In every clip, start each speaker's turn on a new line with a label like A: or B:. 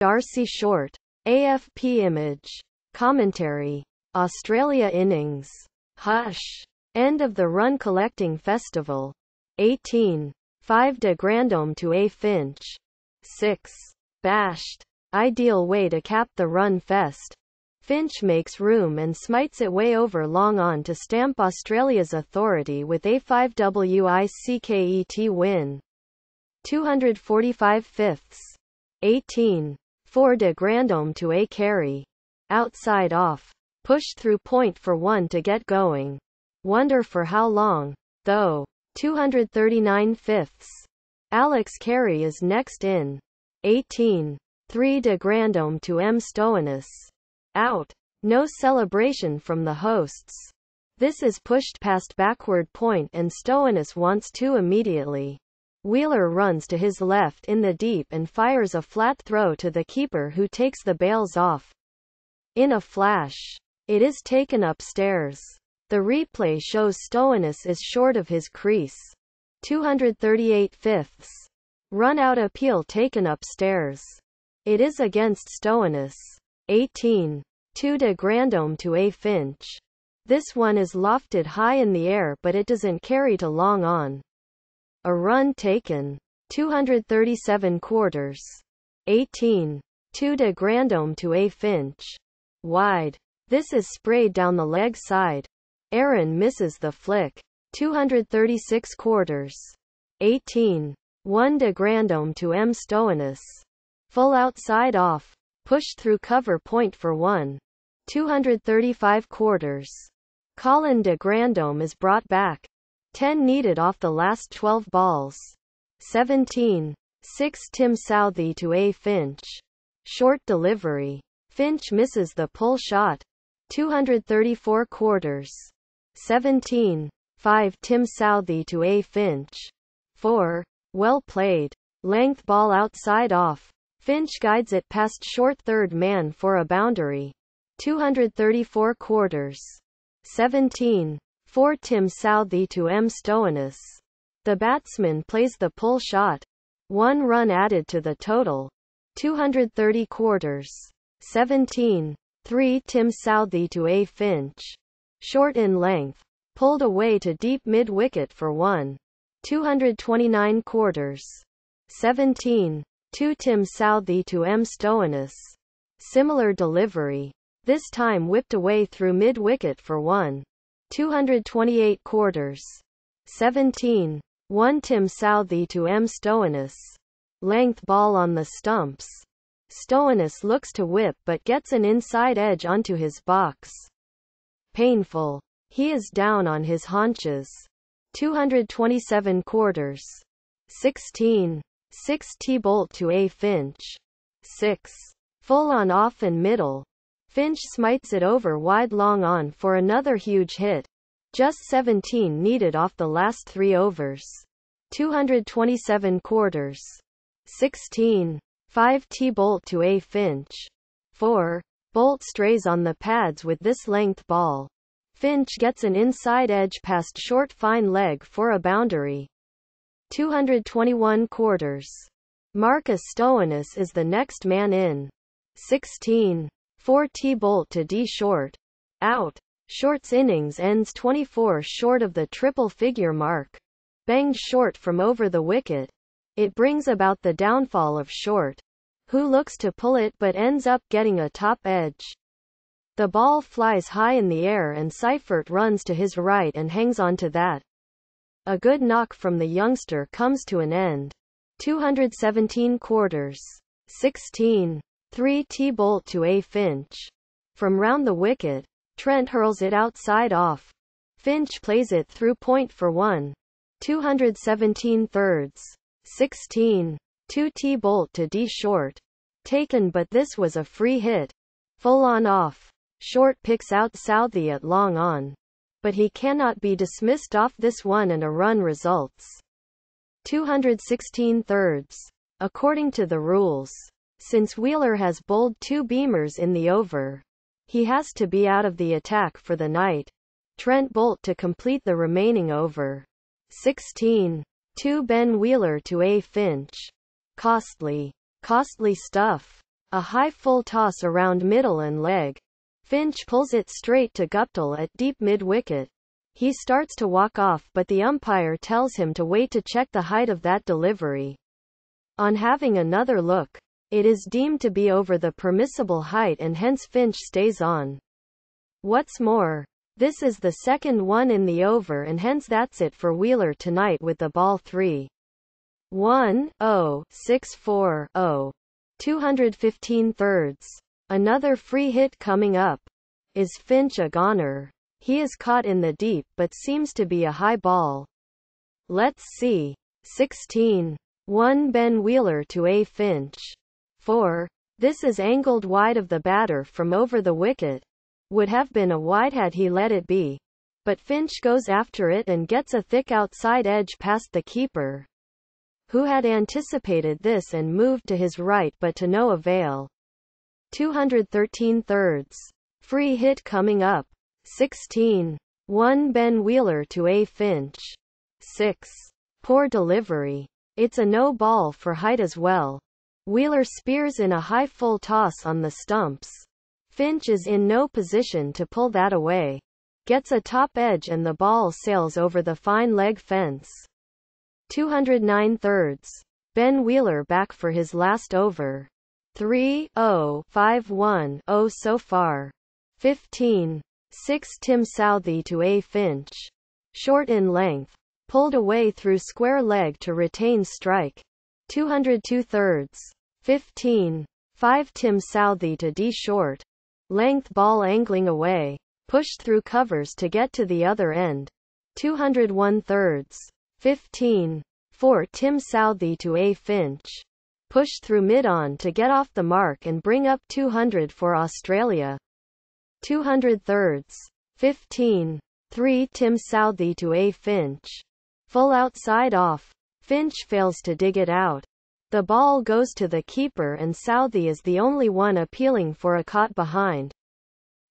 A: Darcy Short. AFP image. Commentary. Australia innings. Hush. End of the Run Collecting Festival. 18. 5 de Grandome to A. Finch. 6. Bashed. Ideal way to cap the Run Fest. Finch makes room and smites it way over long on to stamp Australia's authority with a 5WICKET win. 245 fifths. 18. 4 de Grandome to a carry. Outside off. Push through point for 1 to get going. Wonder for how long, though. 239 fifths. Alex Carey is next in. 18. 3 de Grandome to M. Stoinis. Out. No celebration from the hosts. This is pushed past backward point and Stoinis wants two immediately. Wheeler runs to his left in the deep and fires a flat throw to the keeper who takes the bales off. In a flash, it is taken upstairs. The replay shows Stoinis is short of his crease. 238 fifths. Run out appeal taken upstairs. It is against Stoinis. 18. 2 de Grandome to A. Finch. This one is lofted high in the air but it doesn't carry to long on. A run taken. 237 quarters. 18. 2 de Grandome to a Finch. Wide. This is sprayed down the leg side. Aaron misses the flick. 236 quarters. 18. 1 de Grandome to M. Stoinis. Full outside off. Pushed through cover point for 1. 235 quarters. Colin de Grandome is brought back. 10 needed off the last 12 balls. 17. 6 Tim Southey to A. Finch. Short delivery. Finch misses the pull shot. 234 quarters. 17. 5 Tim Southey to A. Finch. 4. Well played. Length ball outside off. Finch guides it past short third man for a boundary. 234 quarters. 17. Four Tim Southey to M. Stoinis. The batsman plays the pull shot. One run added to the total. 230 quarters. 17. 3 Tim Southey to A. Finch. Short in length. Pulled away to deep mid-wicket for 1. 229 quarters. 17. 2 Tim Southey to M. Stoinis. Similar delivery. This time whipped away through mid-wicket for 1. 228 quarters. 17. 1 Tim Southey to M. Stoinis. Length ball on the stumps. Stoinis looks to whip but gets an inside edge onto his box. Painful. He is down on his haunches. 227 quarters. 16. 6 T-bolt to A. Finch. 6. Full on off and middle. Finch smites it over wide long on for another huge hit. Just 17 needed off the last three overs. 227 quarters. 16. 5 T bolt to A Finch. 4. Bolt strays on the pads with this length ball. Finch gets an inside edge past short fine leg for a boundary. 221 quarters. Marcus Stoinis is the next man in. 16. 4 T bolt to D short. Out. Short's innings ends 24 short of the triple figure mark. Banged short from over the wicket. It brings about the downfall of short, who looks to pull it but ends up getting a top edge. The ball flies high in the air and Seifert runs to his right and hangs on to that. A good knock from the youngster comes to an end. 217 quarters. 16. 3 T-bolt to A. Finch. From round the wicket, Trent hurls it outside off. Finch plays it through point for 1. 217 thirds. 16. 2 T-bolt to D. Short. Taken but this was a free hit. Full on off. Short picks out Southey at long on. But he cannot be dismissed off this one and a run results. 216 thirds. According to the rules. Since Wheeler has bowled two beamers in the over, he has to be out of the attack for the night. Trent Bolt to complete the remaining over. 16. 2 Ben Wheeler to A. Finch. Costly. Costly stuff. A high full toss around middle and leg. Finch pulls it straight to Guptal at deep mid-wicket. He starts to walk off but the umpire tells him to wait to check the height of that delivery. On having another look, it is deemed to be over the permissible height and hence Finch stays on. What's more, this is the second one in the over and hence that's it for Wheeler tonight with the ball 3. 1 0 6 4 0 215 thirds. Another free hit coming up. Is Finch a goner? He is caught in the deep but seems to be a high ball. Let's see. 16. 1 Ben Wheeler to A. Finch. 4. This is angled wide of the batter from over the wicket. Would have been a wide had he let it be. But Finch goes after it and gets a thick outside edge past the keeper, who had anticipated this and moved to his right but to no avail. 213 thirds. Free hit coming up. 16. 1 Ben Wheeler to A. Finch. 6. Poor delivery. It's a no ball for height as well. Wheeler spears in a high full toss on the stumps. Finch is in no position to pull that away. Gets a top edge and the ball sails over the fine leg fence. 209 thirds. Ben Wheeler back for his last over. 3-0-5-1-0 so far. 15. 6 Tim Southey to A. Finch. Short in length. Pulled away through square leg to retain strike. 202 thirds. 15. 5 Tim Southey to D short. Length ball angling away. Pushed through covers to get to the other end. 201 thirds. 15. 4 Tim Southey to A Finch. Pushed through mid on to get off the mark and bring up 200 for Australia. 200 thirds. 15. 3 Tim Southey to A Finch. Full outside off. Finch fails to dig it out. The ball goes to the keeper and Southey is the only one appealing for a caught behind.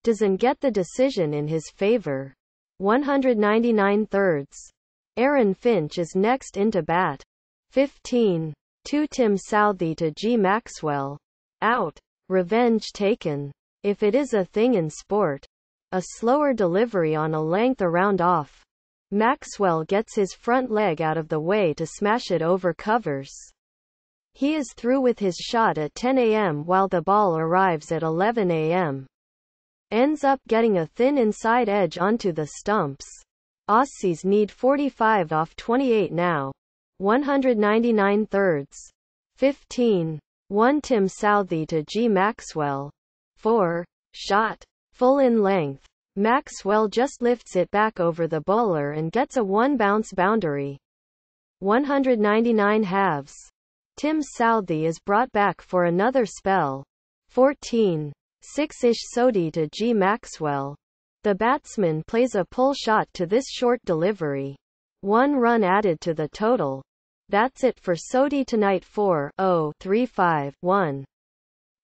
A: Doesn't get the decision in his favor. 199 thirds. Aaron Finch is next into bat. 15. 2 Tim Southey to G. Maxwell. Out. Revenge taken. If it is a thing in sport. A slower delivery on a length around off. Maxwell gets his front leg out of the way to smash it over covers. He is through with his shot at 10 a.m. while the ball arrives at 11 a.m. Ends up getting a thin inside edge onto the stumps. Aussies need 45 off 28 now. 199 thirds. 15. 1 Tim Southey to G. Maxwell. 4. Shot. Full in length. Maxwell just lifts it back over the bowler and gets a one bounce boundary. 199 halves. Tim Southey is brought back for another spell. 14. 6-ish Sodi to G. Maxwell. The batsman plays a pull shot to this short delivery. One run added to the total. That's it for Sodi tonight 4 0 5 1.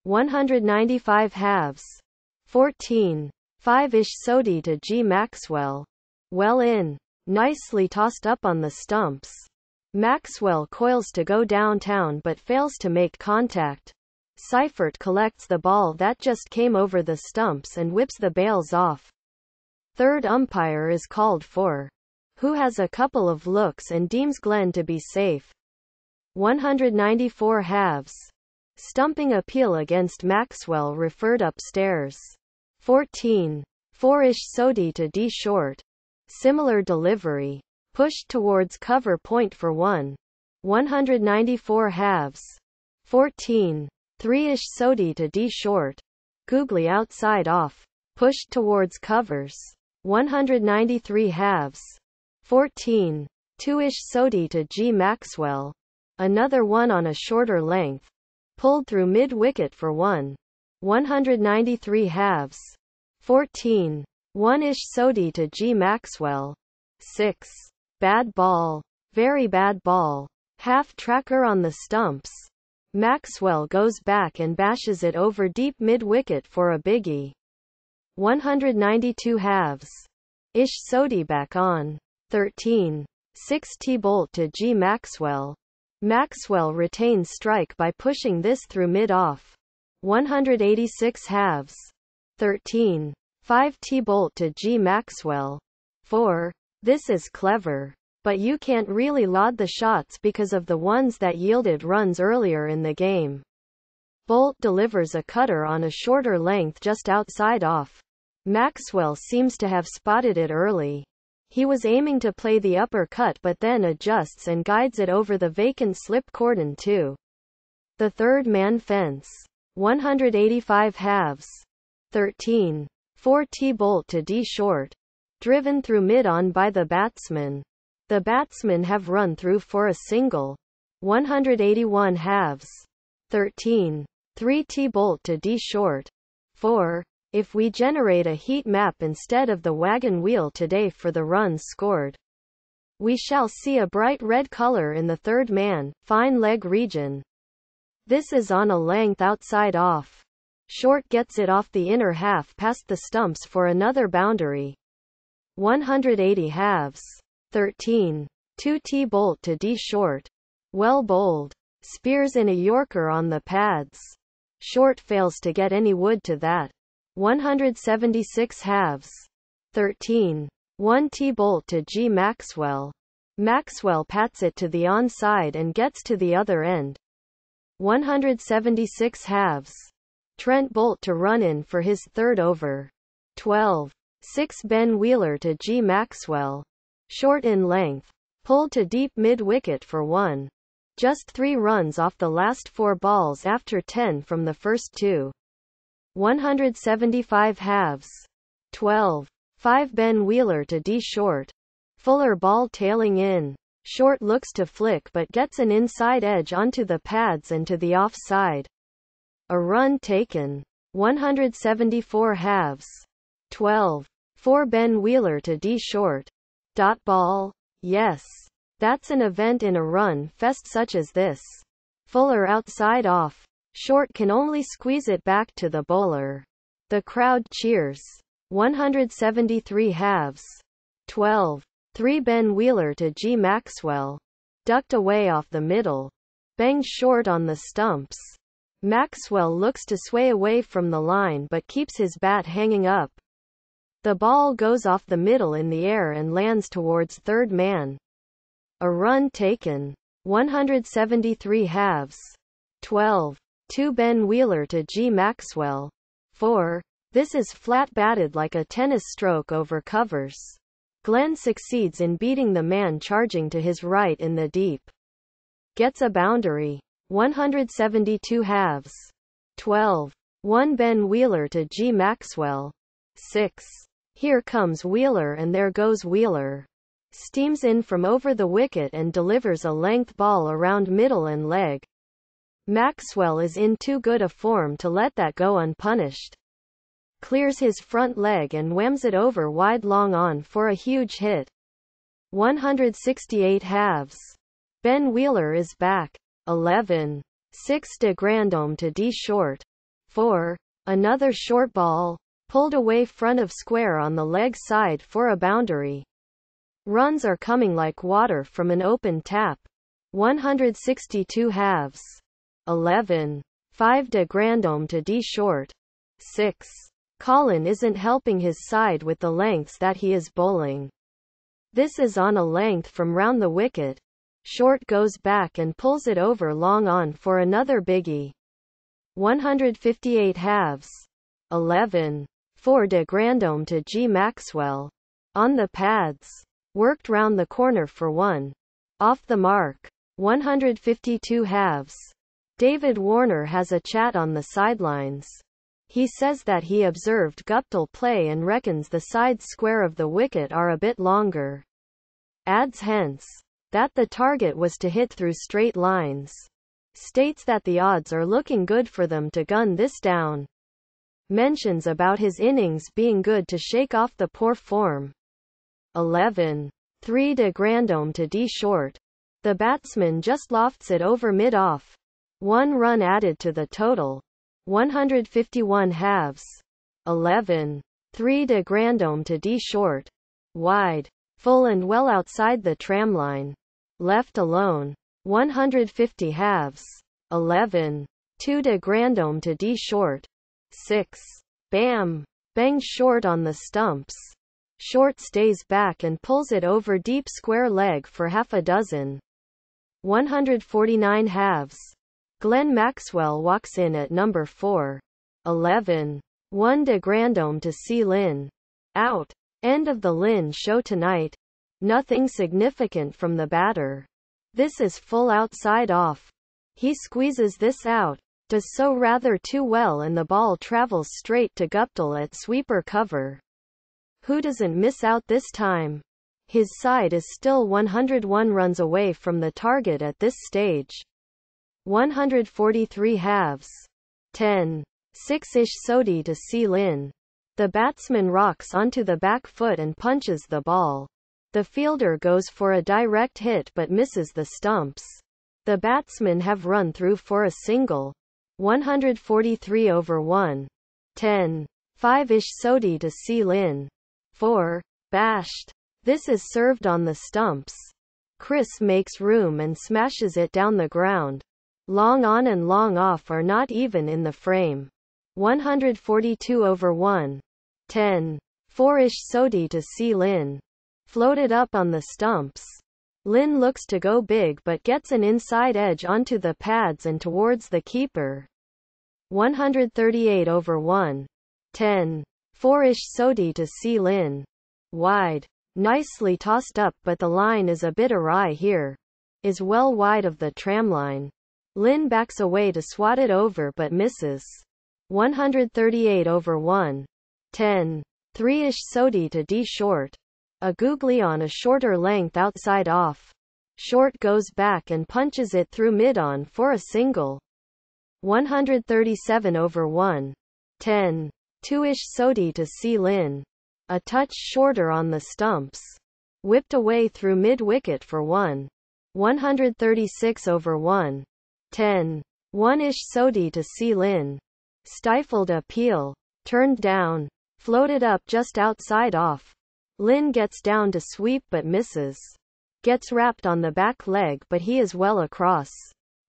A: 195 halves. 14. 5-ish Sodi to G. Maxwell. Well in. Nicely tossed up on the stumps. Maxwell coils to go downtown but fails to make contact. Seifert collects the ball that just came over the stumps and whips the bails off. Third umpire is called for, who has a couple of looks and deems Glenn to be safe. 194 halves. Stumping appeal against Maxwell referred upstairs. 14. 4-ish Sodi to D short. Similar delivery pushed towards cover point for 1. 194 halves. 14. 3-ish Sodi to D short. Googly outside off. Pushed towards covers. 193 halves. 14. 2-ish Sodi to G Maxwell. Another one on a shorter length. Pulled through mid-wicket for 1. 193 halves. 14. 1-ish Sodi to G Maxwell. 6. Bad ball. Very bad ball. Half tracker on the stumps. Maxwell goes back and bashes it over deep mid-wicket for a biggie. 192 halves. Ish Sodi back on. 13. 6 T-bolt to G. Maxwell. Maxwell retains strike by pushing this through mid-off. 186 halves. 13. 5 T-bolt to G. Maxwell. 4. This is clever. But you can't really laud the shots because of the ones that yielded runs earlier in the game. Bolt delivers a cutter on a shorter length just outside off. Maxwell seems to have spotted it early. He was aiming to play the uppercut but then adjusts and guides it over the vacant slip cordon too. the third man fence. 185 halves. 13. 4 T bolt to D short driven through mid-on by the batsman. The batsmen have run through for a single. 181 halves. 13. 3 T-bolt to D short. 4. If we generate a heat map instead of the wagon wheel today for the runs scored, we shall see a bright red color in the third man, fine leg region. This is on a length outside off. Short gets it off the inner half past the stumps for another boundary. 180 halves. 13. 2 T bolt to D short. Well bowled. Spears in a Yorker on the pads. Short fails to get any wood to that. 176 halves. 13. 1 T bolt to G Maxwell. Maxwell pats it to the onside and gets to the other end. 176 halves. Trent Bolt to run in for his third over. 12. 6 Ben Wheeler to G. Maxwell. Short in length. Pulled to deep mid-wicket for 1. Just 3 runs off the last 4 balls after 10 from the first two. 175 halves. 12. 5 Ben Wheeler to D. Short. Fuller ball tailing in. Short looks to flick but gets an inside edge onto the pads and to the off side. A run taken. 174 halves. 12. For Ben Wheeler to D short. Dot ball. Yes. That's an event in a run fest such as this. Fuller outside off. Short can only squeeze it back to the bowler. The crowd cheers. 173 halves. 12. 3 Ben Wheeler to G Maxwell. Ducked away off the middle. Banged short on the stumps. Maxwell looks to sway away from the line but keeps his bat hanging up. The ball goes off the middle in the air and lands towards third man. A run taken. 173 halves. 12. 2 Ben Wheeler to G. Maxwell. 4. This is flat batted like a tennis stroke over covers. Glenn succeeds in beating the man charging to his right in the deep. Gets a boundary. 172 halves. 12. 1 Ben Wheeler to G. Maxwell. 6. Here comes Wheeler and there goes Wheeler. Steams in from over the wicket and delivers a length ball around middle and leg. Maxwell is in too good a form to let that go unpunished. Clears his front leg and whams it over wide long on for a huge hit. 168 halves. Ben Wheeler is back. 11. 6 de Grandhomme to D short. 4. Another short ball pulled away front of square on the leg side for a boundary. Runs are coming like water from an open tap. 162 halves. 11. 5 de Grandhomme to D short. 6. Colin isn't helping his side with the lengths that he is bowling. This is on a length from round the wicket. Short goes back and pulls it over long on for another biggie. 158 halves. 11. Four de Grandhomme to G. Maxwell. On the pads. Worked round the corner for one. Off the mark. 152 halves. David Warner has a chat on the sidelines. He says that he observed Guptal play and reckons the side square of the wicket are a bit longer. Adds hence that the target was to hit through straight lines. States that the odds are looking good for them to gun this down mentions about his innings being good to shake off the poor form. 11. 3 de Grandhomme to D short. The batsman just lofts it over mid-off. One run added to the total. 151 halves. 11. 3 de Grandhomme to D short. Wide. Full and well outside the tramline. Left alone. 150 halves. 11. 2 de Grandhomme to D short. 6. Bam! Bang short on the stumps. Short stays back and pulls it over deep square leg for half a dozen. 149 halves. Glenn Maxwell walks in at number 4. 11. 1 de Grandome to see Lynn. Out. End of the Lynn show tonight. Nothing significant from the batter. This is full outside off. He squeezes this out does so rather too well and the ball travels straight to Guptal at sweeper cover. Who doesn't miss out this time? His side is still 101 runs away from the target at this stage. 143 halves. 10. 6-ish Sodi to seal Lin. The batsman rocks onto the back foot and punches the ball. The fielder goes for a direct hit but misses the stumps. The batsmen have run through for a single. 143 over 1. 10. 5-ish sodi to seal in. 4. Bashed. This is served on the stumps. Chris makes room and smashes it down the ground. Long on and long off are not even in the frame. 142 over 1. 10. 4-ish sodi to seal in. Floated up on the stumps. Lin looks to go big but gets an inside edge onto the pads and towards the keeper. 138 over 1. 10. 4-ish Sodi to see Lin. Wide. Nicely tossed up but the line is a bit awry here. Is well wide of the tramline. Lin backs away to swat it over but misses. 138 over 1. 10. 3-ish Sodi to D short a googly on a shorter length outside off. Short goes back and punches it through mid on for a single. 137 over 1. 10. 2-ish Sodi to C Lin. A touch shorter on the stumps. Whipped away through mid-wicket for 1. 136 over 1. 10. 1-ish Sodi to C Lin. Stifled appeal. Turned down. Floated up just outside off. Lin gets down to sweep but misses. Gets wrapped on the back leg but he is well across.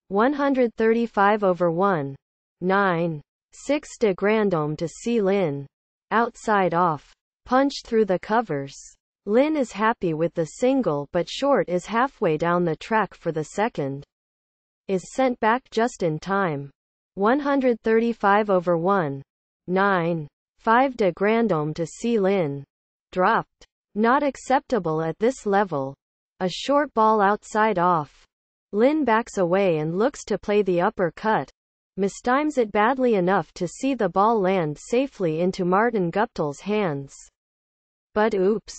A: 135 over 1. 9. 6 de Grandhomme to see Lin. Outside off. Punch through the covers. Lin is happy with the single but short is halfway down the track for the second. Is sent back just in time. 135 over 1. 9. 5 de Grandhomme to see Lin dropped. Not acceptable at this level. A short ball outside off. Lynn backs away and looks to play the uppercut. Mistimes it badly enough to see the ball land safely into Martin Guptill's hands. But oops.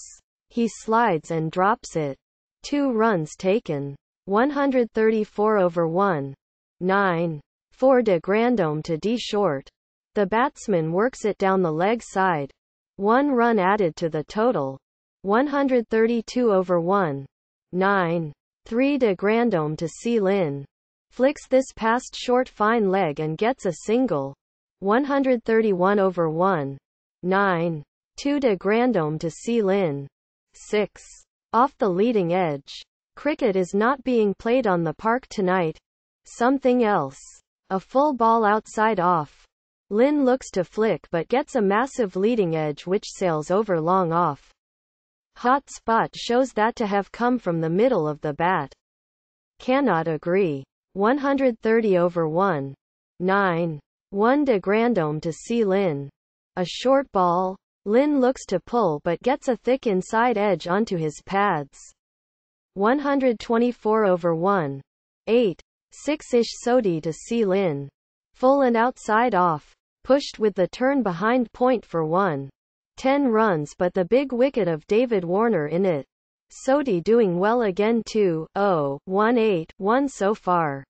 A: He slides and drops it. Two runs taken. 134 over 1. 9. 4 de Grandome to D short. The batsman works it down the leg side. One run added to the total. 132 over 1. 9. 3 de Grandome to C. Lin. Flicks this past short fine leg and gets a single. 131 over 1. 9. 2 de Grandome to C. Lin. 6. Off the leading edge. Cricket is not being played on the park tonight. Something else. A full ball outside off. Lin looks to flick but gets a massive leading edge which sails over long off. Hot spot shows that to have come from the middle of the bat. Cannot agree. 130 over 1. 9. 1 de Grandome to see Lin. A short ball. Lin looks to pull but gets a thick inside edge onto his pads. 124 over 1. 8. 6-ish Sodi to see Lin. Full and outside off pushed with the turn behind point for one. 10 runs but the big wicket of David Warner in it. Sodhi doing well again 2 0 1 8 1 so far.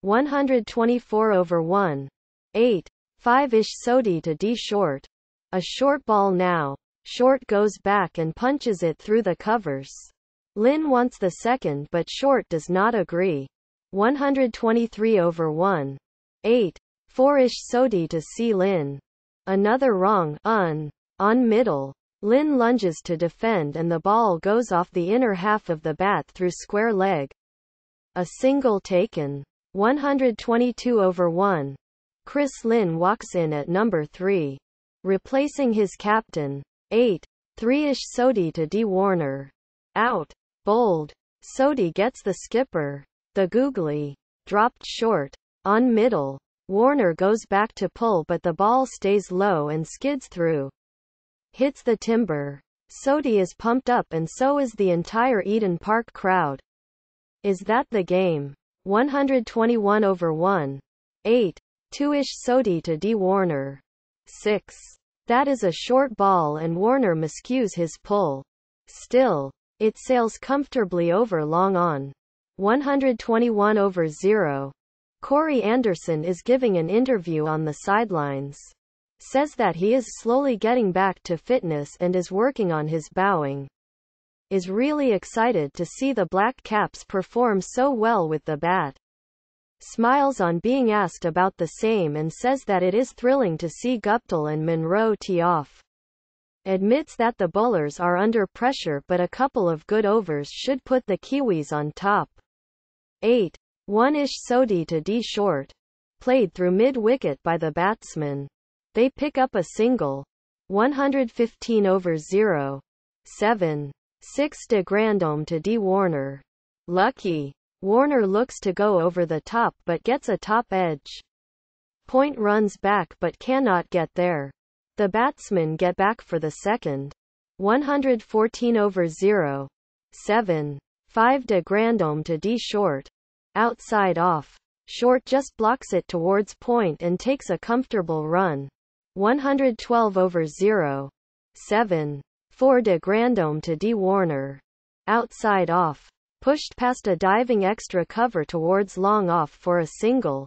A: 124 over 1. 8. 5-ish Sodhi to D short. A short ball now. Short goes back and punches it through the covers. Lin wants the second but Short does not agree. 123 over 1. 8. Four-ish sodi to see lin. Another wrong un, on middle. Lin lunges to defend and the ball goes off the inner half of the bat through square leg. A single taken. 122 over 1. Chris Lin walks in at number 3. Replacing his captain. 8. 3-ish Sodi to D. Warner. Out. Bold. Sodi gets the skipper. The googly. Dropped short. On middle. Warner goes back to pull but the ball stays low and skids through. Hits the timber. Sodi is pumped up and so is the entire Eden Park crowd. Is that the game? 121 over 1. 8. 2-ish Sodi to D. Warner. 6. That is a short ball and Warner miscues his pull. Still, it sails comfortably over long on. 121 over 0. Corey Anderson is giving an interview on the sidelines. Says that he is slowly getting back to fitness and is working on his bowing. Is really excited to see the Black Caps perform so well with the bat. Smiles on being asked about the same and says that it is thrilling to see Guptal and Monroe tee off. Admits that the bowlers are under pressure but a couple of good overs should put the Kiwis on top. 8. One ish sodi to D short. Played through mid wicket by the batsman. They pick up a single. 115 over 0. 7. 6 de Grandome to D Warner. Lucky. Warner looks to go over the top but gets a top edge. Point runs back but cannot get there. The batsmen get back for the second. 114 over 0. 7. 5 de Grandome to D short outside off. Short just blocks it towards point and takes a comfortable run. 112 over 0. 7. 4 de Grandome to D. Warner. Outside off. Pushed past a diving extra cover towards long off for a single.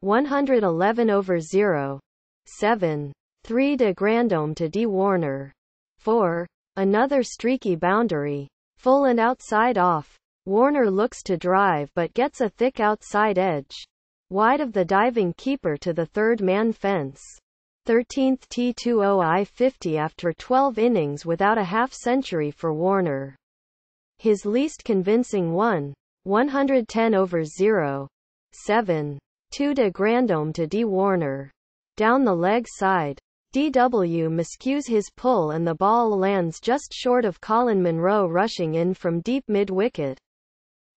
A: 111 over 0. 7. 3 de Grandome to D. Warner. 4. Another streaky boundary. Full and outside off. Warner looks to drive but gets a thick outside edge. Wide of the diving keeper to the third man fence. 13th T20 I-50 after 12 innings without a half century for Warner. His least convincing one, 110 over 0. 7. 2 de Grandome to D. Warner. Down the leg side. DW miscues his pull and the ball lands just short of Colin Monroe rushing in from deep mid-wicket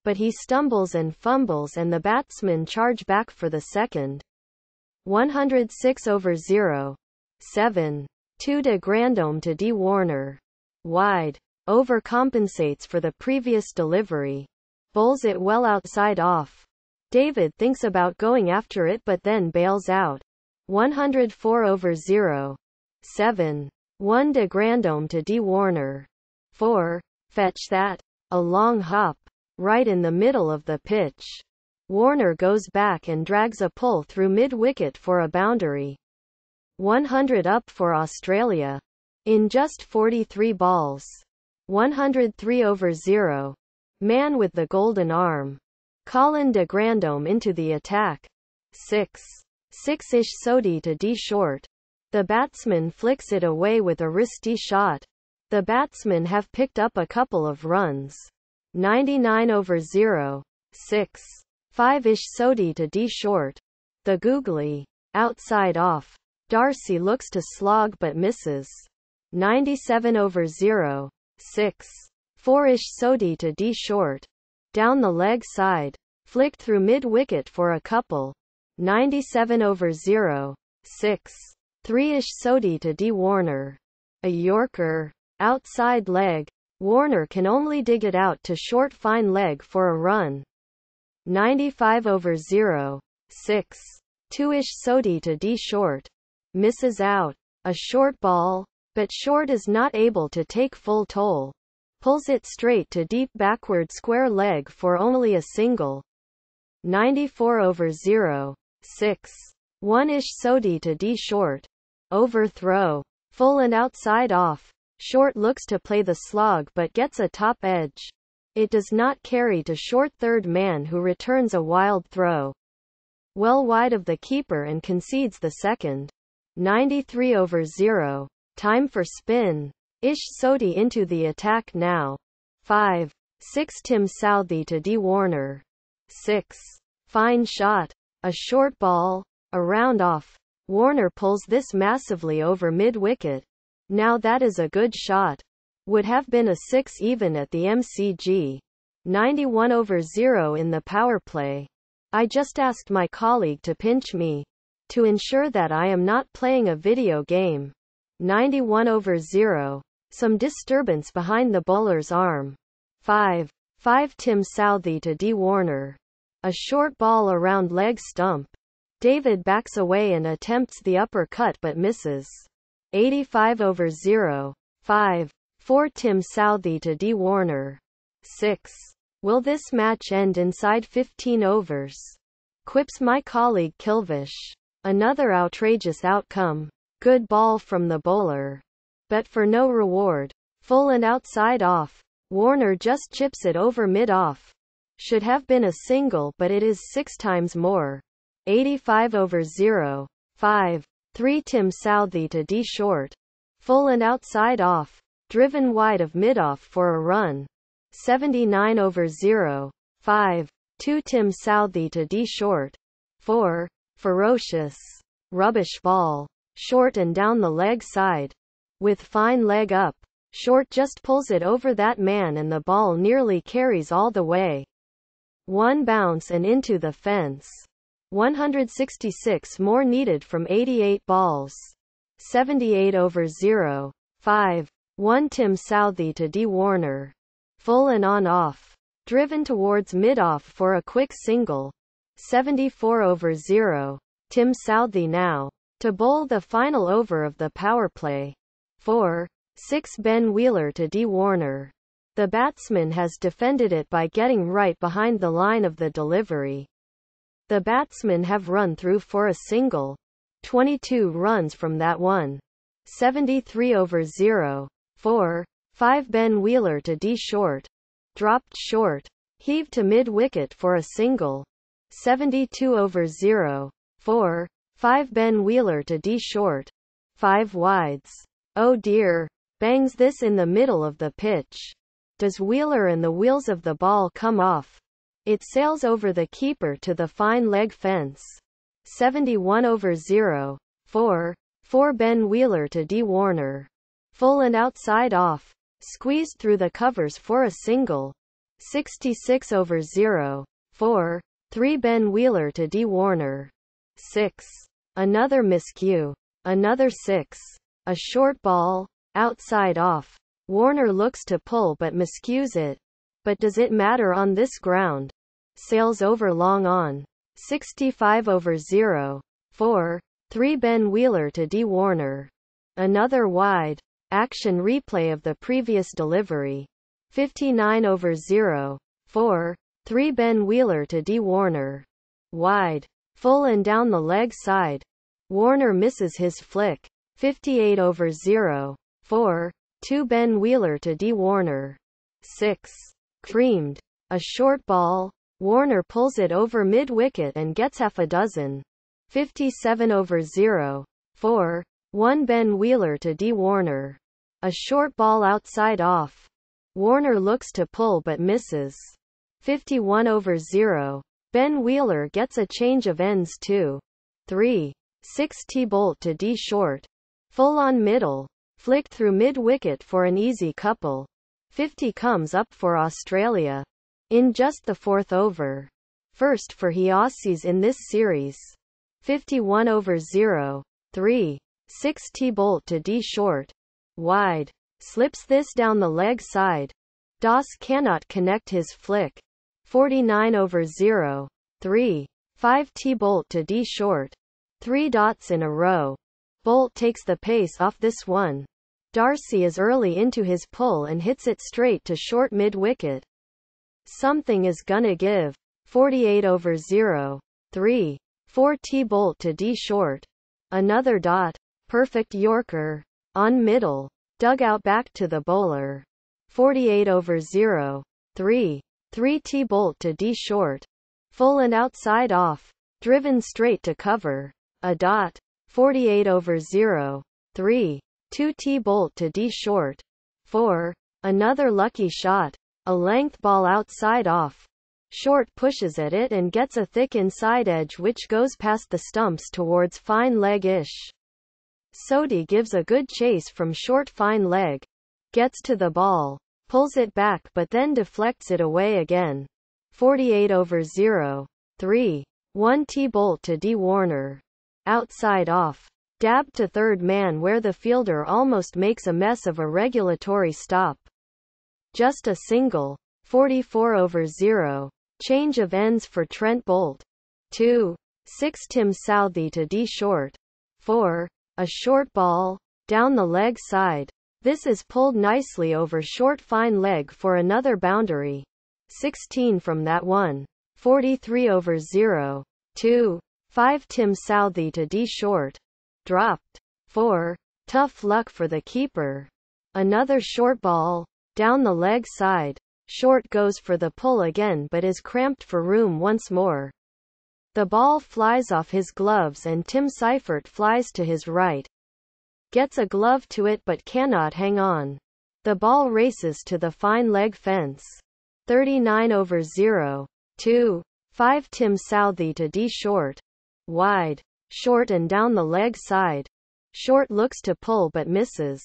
A: but he stumbles and fumbles and the batsmen charge back for the second. 106 over 0. 7. 2 de Grandhomme to D. Warner. Wide. Overcompensates for the previous delivery. Bowls it well outside off. David thinks about going after it but then bails out. 104 over 0. 7. 1 de Grandhomme to D. Warner. 4. Fetch that. A long hop right in the middle of the pitch. Warner goes back and drags a pull through mid-wicket for a boundary. 100 up for Australia. In just 43 balls. 103 over 0. Man with the golden arm. Colin de Grandome into the attack. 6. 6-ish Sodi to D short. The batsman flicks it away with a wristy shot. The batsmen have picked up a couple of runs. 99 over 0, 6, 5-ish Sodi to D short. The googly. Outside off. Darcy looks to slog but misses. 97 over 0, 6, 4-ish Sodi to D short. Down the leg side. Flicked through mid-wicket for a couple. 97 over 0, 6, 3-ish Sodi to D Warner. A Yorker. Outside leg. Warner can only dig it out to short fine leg for a run. 95 over 0. 6. 2-ish Sodi to D short. Misses out. A short ball. But short is not able to take full toll. Pulls it straight to deep backward square leg for only a single. 94 over 0. 6. 1-ish Sodi to D short. Overthrow. Full and outside off. Short looks to play the slog but gets a top edge. It does not carry to short third man who returns a wild throw. Well wide of the keeper and concedes the second. 93 over 0. Time for spin. Ish Sodi into the attack now. 5. 6 Tim Southey to D. Warner. 6. Fine shot. A short ball. A round off. Warner pulls this massively over mid-wicket. Now that is a good shot. Would have been a 6 even at the MCG. 91 over 0 in the power play. I just asked my colleague to pinch me. To ensure that I am not playing a video game. 91 over 0. Some disturbance behind the bowler's arm. 5. 5 Tim Southey to D. Warner. A short ball around leg stump. David backs away and attempts the uppercut but misses. 85 over 0. 5. 4 Tim Southey to D. Warner. 6. Will this match end inside 15 overs? Quips my colleague Kilvish. Another outrageous outcome. Good ball from the bowler. But for no reward. Full and outside off. Warner just chips it over mid off. Should have been a single, but it is six times more. 85 over 0. 5. 3 Tim Southey to D short. Full and outside off. Driven wide of mid-off for a run. 79 over 0. 5. 2 Tim Southey to D short. 4. Ferocious. Rubbish ball. Short and down the leg side. With fine leg up. Short just pulls it over that man and the ball nearly carries all the way. One bounce and into the fence. 166 more needed from 88 balls. 78 over 0. 5. 1 Tim Southey to D. Warner. Full and on off. Driven towards mid off for a quick single. 74 over 0. Tim Southey now. To bowl the final over of the power play. 4. 6 Ben Wheeler to D. Warner. The batsman has defended it by getting right behind the line of the delivery. The batsmen have run through for a single. 22 runs from that one. 73 over 0. 4. 5 Ben Wheeler to D short. Dropped short. Heaved to mid wicket for a single. 72 over 0. 4. 5 Ben Wheeler to D short. 5 wides. Oh dear. Bangs this in the middle of the pitch. Does Wheeler and the wheels of the ball come off? It sails over the keeper to the fine leg fence. 71 over 0. 4. 4 Ben Wheeler to D. Warner. Full and outside off. Squeezed through the covers for a single. 66 over 0. 4. 3 Ben Wheeler to D. Warner. 6. Another miscue. Another 6. A short ball. Outside off. Warner looks to pull but miscues it. But does it matter on this ground? sales over long on. 65 over 0. 4. 3 Ben Wheeler to D. Warner. Another wide. Action replay of the previous delivery. 59 over 0. 4. 3 Ben Wheeler to D. Warner. Wide. Full and down the leg side. Warner misses his flick. 58 over 0. 4. 2 Ben Wheeler to D. Warner. 6. Creamed. A short ball. Warner pulls it over mid-wicket and gets half a dozen. 57 over 0. 4. 1 Ben Wheeler to D. Warner. A short ball outside off. Warner looks to pull but misses. 51 over 0. Ben Wheeler gets a change of ends 2. 3. 6 T bolt to D short. Full on middle. Flicked through mid wicket for an easy couple. 50 comes up for Australia in just the fourth over. First for he Aussies in this series. 51 over 0. 3. 6 T-bolt to D short. Wide. Slips this down the leg side. Doss cannot connect his flick. 49 over 0. 3. 5 T-bolt to D short. 3 dots in a row. Bolt takes the pace off this one. Darcy is early into his pull and hits it straight to short mid-wicket. Something is gonna give. 48 over 0. 3. 4 T-bolt to D short. Another dot. Perfect Yorker. On middle. Dug out back to the bowler. 48 over 0. 3. 3 T-bolt to D short. Full and outside off. Driven straight to cover. A dot. 48 over 0. 3. 2 T-bolt to D short. 4. Another lucky shot. A length ball outside off. Short pushes at it and gets a thick inside edge which goes past the stumps towards fine leg ish. Sodi gives a good chase from short fine leg. Gets to the ball. Pulls it back but then deflects it away again. 48 over 0. 3. 1 T-bolt to D. Warner. Outside off. Dab to third man where the fielder almost makes a mess of a regulatory stop. Just a single 44 over 0 change of ends for Trent Bolt. 2. 6 Tim Southey to D short. 4. A short ball down the leg side. This is pulled nicely over short fine leg for another boundary. 16 from that one. 43 over 0. 2. 5 Tim Southey to D short. Dropped. 4. Tough luck for the keeper. Another short ball, down the leg side. Short goes for the pull again but is cramped for room once more. The ball flies off his gloves and Tim Seifert flies to his right. Gets a glove to it but cannot hang on. The ball races to the fine leg fence. 39 over 0. 2. 5 Tim Southey to D short. Wide. Short and down the leg side. Short looks to pull but misses.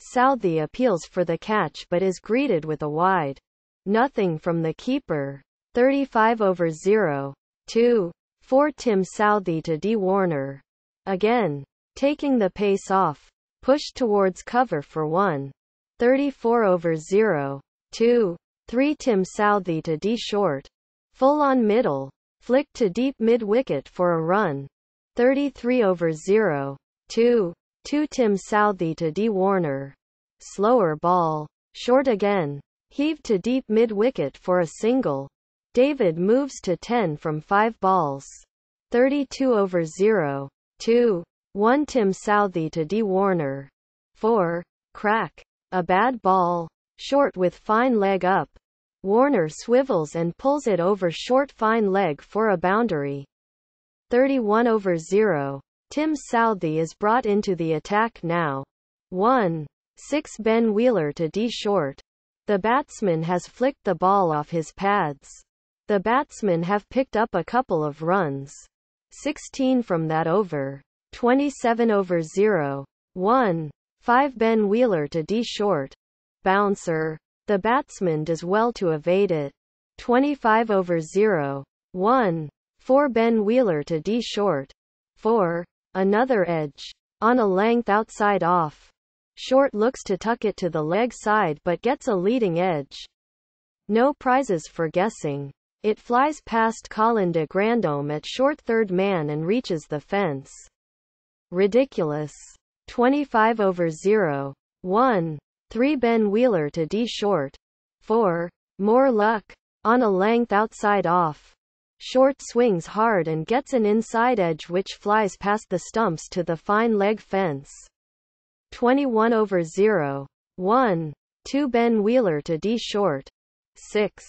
A: Southey appeals for the catch but is greeted with a wide nothing from the keeper. 35 over 0. 2. 4. Tim Southey to D. Warner. Again. Taking the pace off. Pushed towards cover for 1. 34 over 0. 2. 3 Tim Southey to D. Short. Full on middle. Flick to deep mid wicket for a run. 33 over 0. 2. 2 Tim Southey to D. Warner. Slower ball. Short again. Heaved to deep mid wicket for a single. David moves to 10 from 5 balls. 32 over 0. 2. 1 Tim Southey to D. Warner. 4. Crack. A bad ball. Short with fine leg up. Warner swivels and pulls it over short fine leg for a boundary. 31 over 0. Tim Southey is brought into the attack now. 1. 6 Ben Wheeler to D short. The batsman has flicked the ball off his pads. The batsmen have picked up a couple of runs. 16 from that over. 27 over 0. 1. 5 Ben Wheeler to D short. Bouncer. The batsman does well to evade it. 25 over 0. 1. 4 Ben Wheeler to D short. 4 another edge on a length outside off. Short looks to tuck it to the leg side but gets a leading edge. No prizes for guessing. It flies past Colin de Grandome at short third man and reaches the fence. Ridiculous. 25 over 0. 1. 3 Ben Wheeler to D short. 4. More luck. On a length outside off. Short swings hard and gets an inside edge which flies past the stumps to the fine leg fence. 21 over 0. 1. 2 Ben Wheeler to D short. 6.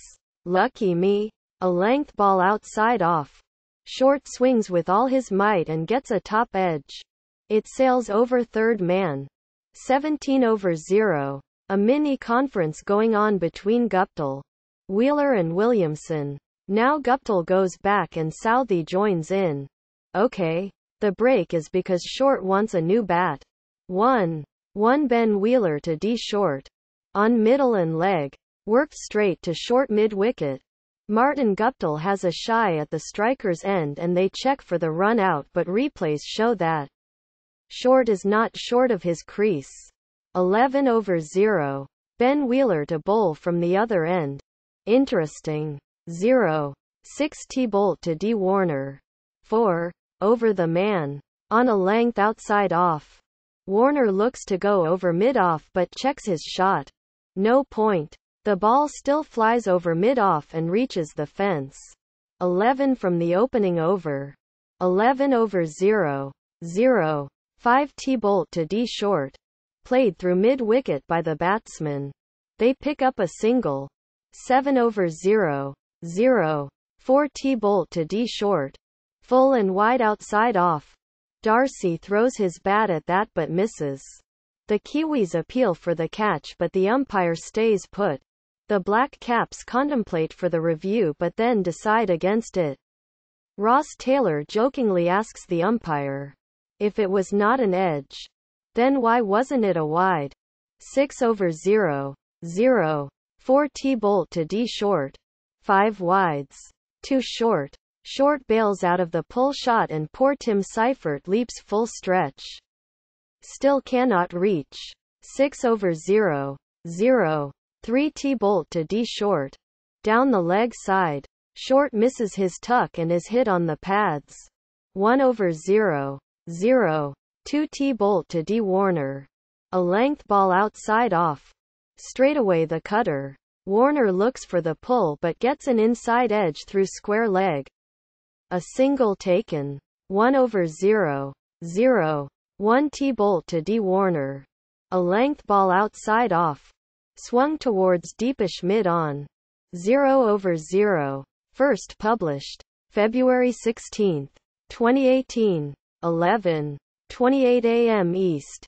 A: Lucky me. A length ball outside off. Short swings with all his might and gets a top edge. It sails over third man. 17 over 0. A mini conference going on between Guptill, Wheeler and Williamson. Now Guptal goes back and Southey joins in. Okay. The break is because Short wants a new bat. 1. 1 Ben Wheeler to D Short. On middle and leg. Worked straight to short mid-wicket. Martin Guptal has a shy at the striker's end and they check for the run out but replays show that Short is not short of his crease. 11 over 0. Ben Wheeler to bowl from the other end. Interesting. 0. T bolt to D. Warner. 4. Over the man. On a length outside off. Warner looks to go over mid-off but checks his shot. No point. The ball still flies over mid-off and reaches the fence. 11 from the opening over. 11 over 0. 0. 5 T-bolt to D short. Played through mid-wicket by the batsman. They pick up a single. 7 over 0. 0. 4 T bolt to D short. Full and wide outside off. Darcy throws his bat at that but misses. The Kiwis appeal for the catch but the umpire stays put. The Black Caps contemplate for the review but then decide against it. Ross Taylor jokingly asks the umpire if it was not an edge. Then why wasn't it a wide? 6 over 0. 0. 4 T bolt to D short five wides. Too short. Short bails out of the pull shot and poor Tim Seifert leaps full stretch. Still cannot reach. 6 over 0. 0. 3 T-bolt to D short. Down the leg side. Short misses his tuck and is hit on the pads. 1 over 0. 0. 2 T-bolt to D Warner. A length ball outside off. Straight away the cutter. Warner looks for the pull but gets an inside edge through square leg. A single taken. 1 over 0. 0. 1 T-bolt to D. Warner. A length ball outside off. Swung towards deepish mid-on. 0 over 0. First published. February 16, 2018. 11. 28 a.m. East.